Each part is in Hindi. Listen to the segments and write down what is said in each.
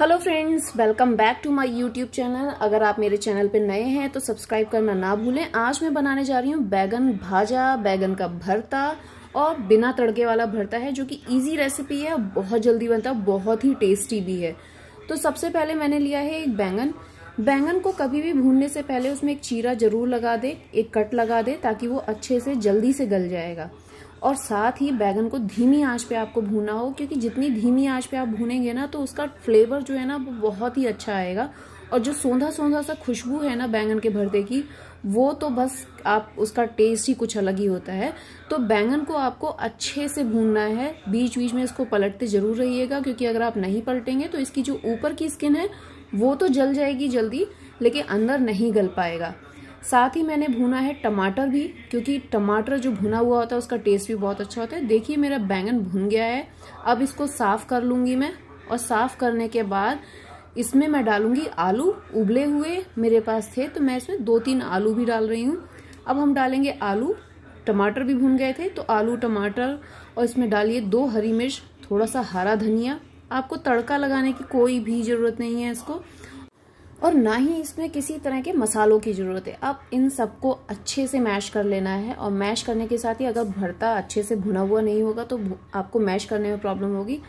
hello friends welcome back to my YouTube channel अगर आप मेरे चैनल पर नए हैं तो सब्सक्राइब करना ना भूलें आज मैं बनाने जा रही हूँ बैगन भाजा बैगन का भरता और बिना तड़के वाला भरता है जो कि इजी रेसिपी है बहुत जल्दी बनता है बहुत ही टेस्टी भी है तो सबसे पहले मैंने लिया है एक बैंगन बैंगन को कभी भी भूनने से पहले उसमें एक चीरा जरूर लगा दे एक कट लगा दे ताकि वो अच्छे से जल्दी से गल जाएगा और साथ ही बैगन को धीमी आंच पे आपको भूना हो क्योंकि जितनी धीमी आंच पे आप भूनेंगे ना तो उसका फ्लेवर जो है ना वो बहुत ही अच्छा आएगा और जो सोंधा सोंधा सा खुशबू है ना बैंगन के भरते की वो तो बस आप उसका टेस्ट ही कुछ अलग ही होता है तो बैंगन को आपको अच्छे से भूनना है बीच बीच में इसको पलटते ज़रूर रहिएगा क्योंकि अगर आप नहीं पलटेंगे तो इसकी जो ऊपर की स्किन है वो तो जल जाएगी जल्दी लेकिन अंदर नहीं गल पाएगा साथ ही मैंने भुना है टमाटर भी क्योंकि टमाटर जो भुना हुआ होता है उसका टेस्ट भी बहुत अच्छा होता है देखिए मेरा बैंगन भुन गया है अब इसको साफ़ कर लूँगी मैं और साफ़ करने के बाद इसमें मैं डालूँगी आलू उबले हुए मेरे पास थे तो मैं इसमें दो तीन आलू भी डाल रही हूँ अब हम डालेंगे आलू टमाटर भी भून गए थे तो आलू टमाटर और इसमें डालिए दो हरी मिर्च थोड़ा सा हरा धनिया आपको तड़का लगाने की कोई भी ज़रूरत नहीं है इसको और ना ही इसमें किसी तरह के मसालों की ज़रूरत है अब इन सबको अच्छे से मैश कर लेना है और मैश करने के साथ ही अगर भरता अच्छे से भुना हुआ नहीं होगा तो आपको मैश करने में प्रॉब्लम होगी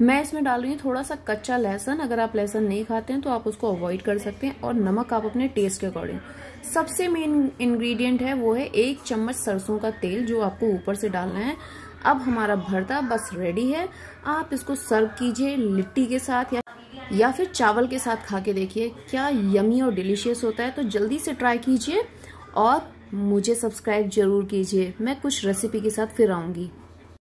मैं इसमें डाल रही हूँ थोड़ा सा कच्चा लहसुन अगर आप लहसुन नहीं खाते हैं तो आप उसको अवॉइड कर सकते हैं और नमक आप अपने टेस्ट के अकॉर्डिंग सबसे मेन इन्ग्रीडियंट है वो है एक चम्मच सरसों का तेल जो आपको ऊपर से डालना है अब हमारा भरता बस रेडी है आप इसको सर्व कीजिए लिट्टी के साथ या या फिर चावल के साथ खा के देखिए क्या यमी और डिलीशियस होता है तो जल्दी से ट्राई कीजिए और मुझे सब्सक्राइब जरूर कीजिए मैं कुछ रेसिपी के साथ फिर आऊँगी